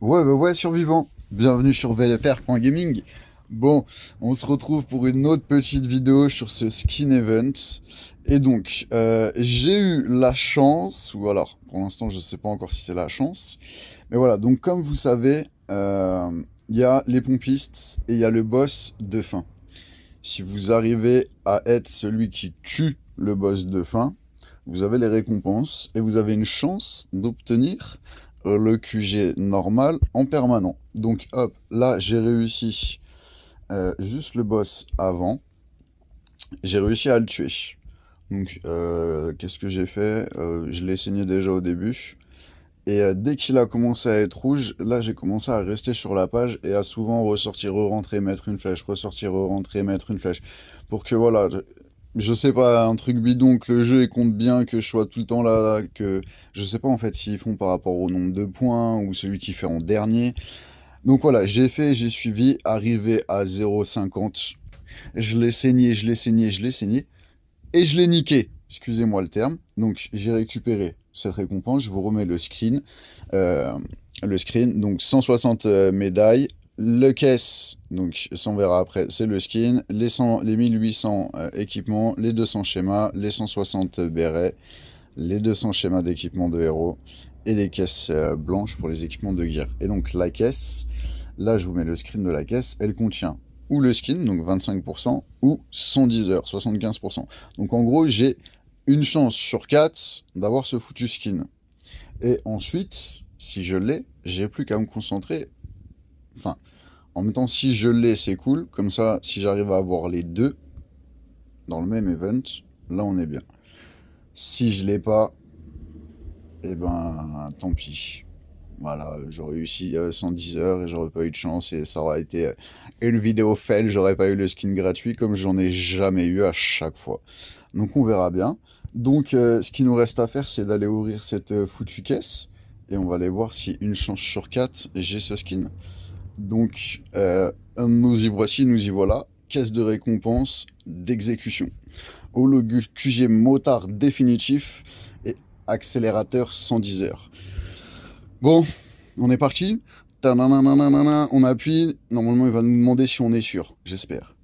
Ouais, ouais, bah ouais, survivant. Bienvenue sur VLPR.GAMING Bon, on se retrouve pour une autre petite vidéo sur ce skin event. Et donc, euh, j'ai eu la chance, ou alors, pour l'instant, je ne sais pas encore si c'est la chance. Mais voilà, donc comme vous savez, il euh, y a les pompistes et il y a le boss de fin. Si vous arrivez à être celui qui tue le boss de fin, vous avez les récompenses et vous avez une chance d'obtenir euh, le QG normal en permanent. Donc hop, là j'ai réussi euh, juste le boss avant. J'ai réussi à le tuer. Donc euh, qu'est-ce que j'ai fait Je l'ai saigné déjà au début. Et dès qu'il a commencé à être rouge, là j'ai commencé à rester sur la page et à souvent ressortir, re-rentrer, mettre une flèche, ressortir, re-rentrer, mettre une flèche. Pour que voilà, je sais pas, un truc bidon que le jeu compte bien, que je sois tout le temps là, que je sais pas en fait s'ils font par rapport au nombre de points ou celui qui fait en dernier. Donc voilà, j'ai fait, j'ai suivi, arrivé à 0,50, je l'ai saigné, je l'ai saigné, je l'ai saigné, et je l'ai niqué, excusez-moi le terme. Donc j'ai récupéré cette récompense, je vous remets le screen. Euh, le screen, donc 160 euh, médailles, le caisse, donc ça on verra après, c'est le skin. Les, 1800 euh, équipements, les 200 schémas, les 160 bérets, les 200 schémas d'équipement de héros et les caisses euh, blanches pour les équipements de guerre Et donc la caisse, là je vous mets le screen de la caisse, elle contient ou le skin, donc 25%, ou 110 heures, 75%. Donc en gros j'ai une chance sur 4 d'avoir ce foutu skin. Et ensuite, si je l'ai, j'ai plus qu'à me concentrer Enfin, en même temps, si je l'ai, c'est cool. Comme ça, si j'arrive à avoir les deux dans le même event, là, on est bien. Si je l'ai pas, eh ben, tant pis. Voilà, j'aurais eu 110 heures et j'aurais pas eu de chance et ça aurait été euh, une vidéo fail, j'aurais pas eu le skin gratuit comme j'en ai jamais eu à chaque fois. Donc on verra bien. Donc euh, ce qui nous reste à faire c'est d'aller ouvrir cette euh, foutue caisse et on va aller voir si une chance sur quatre j'ai ce skin. Donc, euh, nous y voici, nous y voilà. Caisse de récompense d'exécution. Holo QG motard définitif et accélérateur 110 heures. Bon, on est parti. On appuie. Normalement, il va nous demander si on est sûr, j'espère.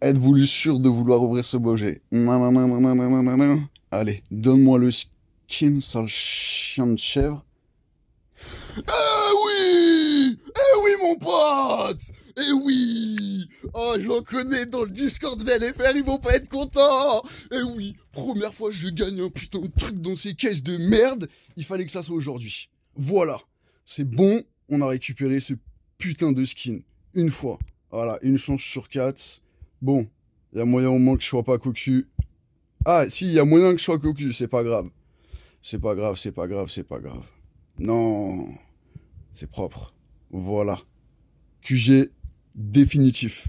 Êtes-vous sûr de vouloir ouvrir ce jet? Allez, donne-moi le skin sale chien de chèvre. Ah oui mon pote Et oui ah, je connais dans le Discord VLFR, ils vont pas être contents Et oui Première fois, je gagne un putain de truc dans ces caisses de merde. Il fallait que ça soit aujourd'hui. Voilà. C'est bon, on a récupéré ce putain de skin. Une fois. Voilà, une chance sur quatre. Bon, il y a moyen au moins que je sois pas cocu. Ah, si, il y a moyen que je sois cocu, c'est pas grave. C'est pas grave, c'est pas grave, c'est pas grave. Non, c'est propre. Voilà. QG définitif.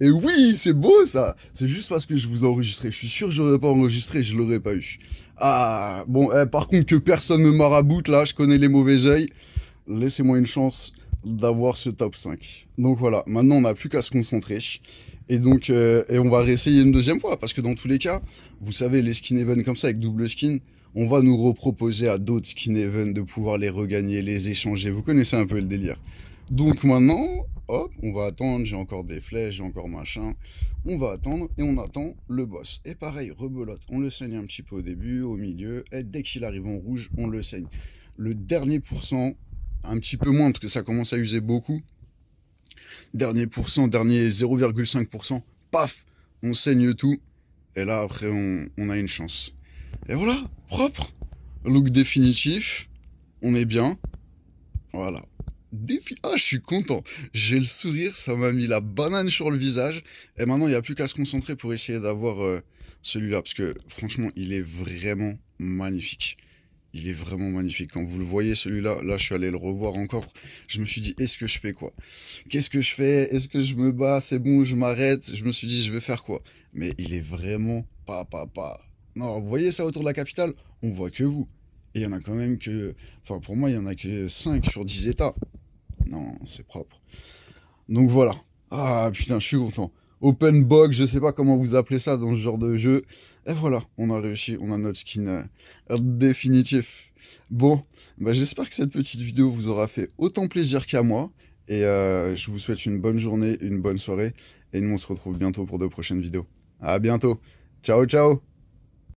Et oui, c'est beau ça. C'est juste parce que je vous ai enregistré. Je suis sûr que j'aurais pas enregistré, je l'aurais pas eu. Ah bon, eh, par contre que personne ne maraboute là, je connais les mauvais oeils. Laissez-moi une chance d'avoir ce top 5. Donc voilà, maintenant on n'a plus qu'à se concentrer. Et donc, euh, et on va réessayer une deuxième fois, parce que dans tous les cas, vous savez, les skin events comme ça, avec double skin, on va nous reproposer à d'autres skin events de pouvoir les regagner, les échanger. Vous connaissez un peu le délire. Donc maintenant, hop, on va attendre, j'ai encore des flèches, j'ai encore machin. On va attendre et on attend le boss. Et pareil, rebelote, on le saigne un petit peu au début, au milieu, et dès qu'il arrive en rouge, on le saigne. Le dernier pourcent, un petit peu moins parce que ça commence à user beaucoup. Dernier pourcent, dernier 0,5%, paf, on saigne tout. Et là, après, on, on a une chance. Et voilà, propre. Look définitif, on est bien. Voilà défi. Ah, je suis content. J'ai le sourire, ça m'a mis la banane sur le visage. Et maintenant, il n'y a plus qu'à se concentrer pour essayer d'avoir euh, celui-là. Parce que franchement, il est vraiment magnifique. Il est vraiment magnifique. Quand vous le voyez, celui-là, là, je suis allé le revoir encore. Je me suis dit, est-ce que je fais quoi Qu'est-ce que je fais Est-ce que je me bats C'est bon, je m'arrête. Je me suis dit, je vais faire quoi Mais il est vraiment pas, pas, pas. Non, vous voyez ça autour de la capitale On voit que vous. Et il y en a quand même que, enfin pour moi, il y en a que 5 sur 10 États. Non, c'est propre. Donc voilà. Ah putain, je suis content. Open box, je sais pas comment vous appelez ça dans ce genre de jeu. Et voilà, on a réussi, on a notre skin euh, définitif. Bon, bah, j'espère que cette petite vidéo vous aura fait autant plaisir qu'à moi. Et euh, je vous souhaite une bonne journée, une bonne soirée. Et nous, on se retrouve bientôt pour de prochaines vidéos. À bientôt. Ciao, ciao